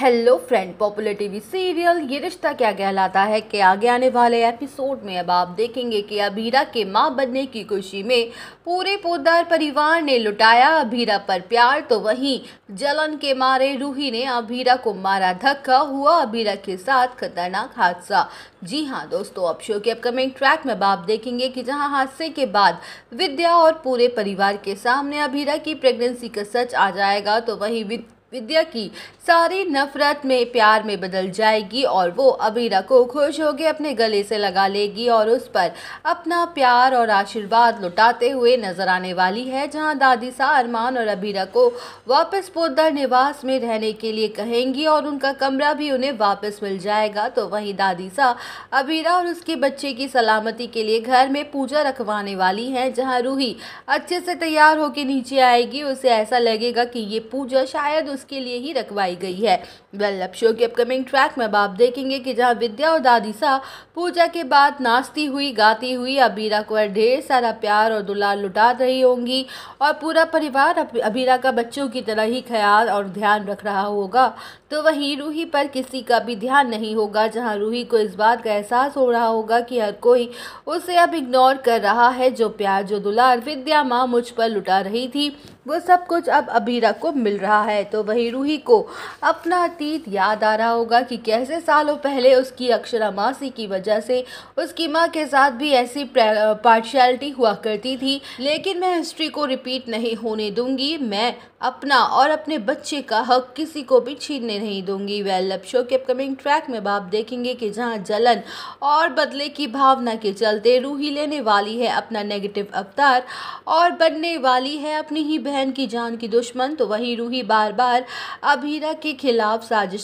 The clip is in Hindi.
hello friend popular TV serial Yeh Rishta क्या कहलाता है कि आगे आने वाले एपिसोड में अब आप देखेंगे कि अबीरा के माँ बनने की खुशी में पूरे पोदार परिवार ने लुटाया अबीरा पर प्यार तो वहीं जलन के मारे रूही ने अबीरा को मारा धक्का हुआ अबीरा के साथ खतरनाक हादसा जी हाँ दोस्तों अब शो के अपकमिंग ट्रैक में आप देखेंगे कि जहाँ हादसे के बाद विद्या और पूरे परिवार के सामने अबीरा की प्रेगनेंसी का सच आ जाएगा तो वहीं विद्या की सारी नफरत में प्यार में बदल जाएगी और वो अबीरा को खुश होकर अपने गले से लगा लेगी और उस पर अपना प्यार और आशीर्वाद लुटाते हुए नजर आने वाली है जहां दादी सा अरमान और अबीरा को वापस पोदर निवास में रहने के लिए कहेंगी और उनका कमरा भी उन्हें वापस मिल जाएगा तो वहीं दादी सा अबीरा और उसके बच्चे की सलामती के लिए घर में पूजा रखवाने वाली हैं जहां रूही अच्छे से तैयार होकर नीचे आएगी उसे ऐसा लगेगा कि ये पूजा शायद उस इसके लिए ही रखवाई गई है वेल अब शो के अपकमिंग ट्रैक में अब आप देखेंगे कि जहाँ विद्या और दादी सा पूजा के बाद नाचती हुई गाती हुई अबीरा को ढेर सारा प्यार और दुलार लुटा रही होंगी और पूरा परिवार अबीरा का बच्चों की तरह ही ख्याल और ध्यान रख रहा होगा तो वहीं रूही पर किसी का भी ध्यान नहीं होगा जहाँ रूही को इस बात का एहसास हो रहा होगा कि हर कोई उसे अब इग्नोर कर रहा है जो प्यार जो दुलार विद्या माँ मुझ पर लुटा रही थी वो सब कुछ अब अबीरा को मिल रहा है तो वह वहीं रूही को अपना अतीत याद आ रहा होगा कि कैसे सालों पहले उसकी अक्षरा मासी की वजह से उसकी माँ के साथ भी ऐसी पार्शियलिटी हुआ करती थी लेकिन मैं हिस्ट्री को रिपीट नहीं होने दूंगी मैं अपना और अपने बच्चे का हक किसी को भी छीनने नहीं दूंगी वेल अब शो के अपकमिंग ट्रैक में आप देखेंगे कि जहां जलन और बदले की भावना के चलते रूही लेने वाली है अपना नेगेटिव अवतार और बनने वाली है अपनी ही बहन की जान की दुश्मन तो वही रूही बार बार अभीरा के खिलाफ साजिश